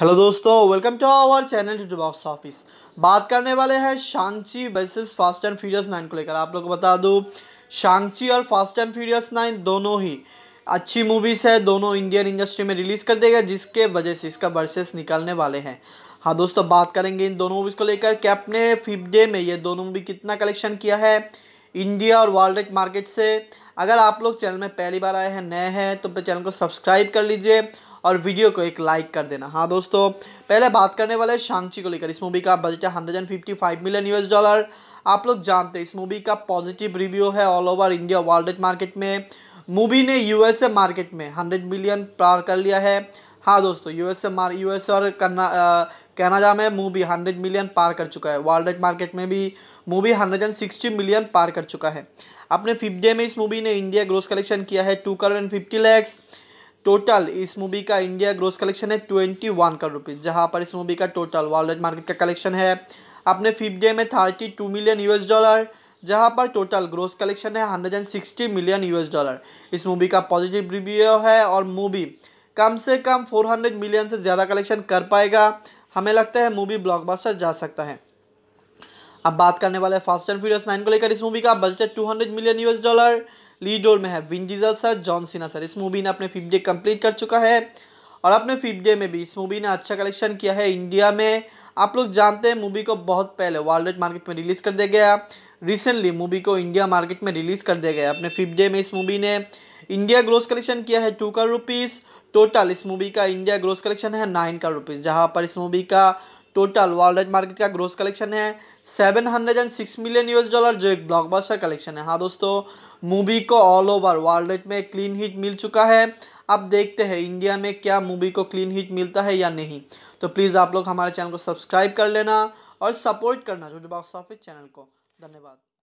hello दोस्तों welcome to our channel to box office बात करने वाले हैं Shang Chi versus Fast and Furious nine को लेकर आप लोग को बता दूँ शांची और फास्ट एंड फ्यूरियस नाइन दोनों ही अच्छी मूवीज़ है दोनों इंडियन इंडस्ट्री में रिलीज़ कर देगा जिसके वजह से इसका वर्सेस निकलने वाले हैं हाँ दोस्तों बात करेंगे इन दोनों मूवीज़ को लेकर कि अपने फिफ्थ डे में ये दोनों मूवी कितना कलेक्शन किया है इंडिया और वर्ल्ड मार्केट से अगर आप लोग चैनल में पहली बार आए हैं नए हैं तो चैनल को सब्सक्राइब कर लीजिए और वीडियो को एक लाइक कर देना हाँ दोस्तों पहले बात करने वाले शांची को लेकर इस मूवी का बजट है हंड्रेड मिलियन यूएस डॉलर आप लोग जानते हैं इस मूवी का पॉजिटिव रिव्यू है all over India world market में मूवी ने यू मार्केट में हंड्रेड मिलियन पार कर लिया है हाँ दोस्तों यू एस यूएस और कनाडा में मूवी हंड्रेड मिलियन पार कर चुका है वर्ल्ड मार्केट में भी movie hundred and sixty million पार कर चुका है अपने फिफ्थ डे में इस मूवी ने इंडिया ग्रोस कलेक्शन किया है two crore and fifty lakhs total इस मूवी का इंडिया ग्रोस कलेक्शन है ट्वेंटी वन करोड़ रुपीज़ जहाँ पर इस मूवी का टोटल वर्ल्ड मार्केट का कलेक्शन है अपने फिफ्थ डे में thirty two million US dollar जहां पर टोटल ग्रोस कलेक्शन है hundred and sixty million US dollar इस मूवी का पॉजिटिव रिव्यू है और मूवी कम से कम फोर हंड्रेड मिलियन से ज़्यादा कलेक्शन कर पाएगा हमें लगता है मूवी ब्लॉकबस्टर जा सकता है अब बात करने वाले फास्ट एंड फ्यूरियस नाइन को लेकर इस मूवी का बजट है two hundred million US dollar lead role में है Vin Diesel sir John Cena sir इस मूवी ने अपने फिफ्थ डे कम्प्लीट कर चुका है और अपने फिफ्थ डे में भी इस मूवी ने अच्छा कलेक्शन किया है इंडिया में आप लोग जानते हैं मूवी को बहुत पहले वर्ल्ड वाइड मार्केट में रिलीज़ कर दिया गया रिसेंटली मूवी को इंडिया मार्केट में रिलीज़ कर दिया गया अपने फिफ्थ डे में इस मूवी ने इंडिया ग्रोस कलेक्शन किया है टू करोड़ रुपीज़ टोटल इस मूवी का इंडिया ग्रोस कलेक्शन है नाइन करोड़ रुपीज़ जहाँ पर इस मूवी का टोटल वर्ल्ड मार्केट का ग्रोथ कलेक्शन है seven hundred and six million US dollar जो एक ब्लॉकबस्टर कलेक्शन है हाँ दोस्तों मूवी को ऑल ओवर वर्ल्ड में क्लीन हिट मिल चुका है अब देखते हैं इंडिया में क्या मूवी को क्लीन हिट मिलता है या नहीं तो प्लीज़ आप लोग हमारे चैनल को सब्सक्राइब कर लेना और सपोर्ट करना जो बॉक्स ऑफिस चैनल को धन्यवाद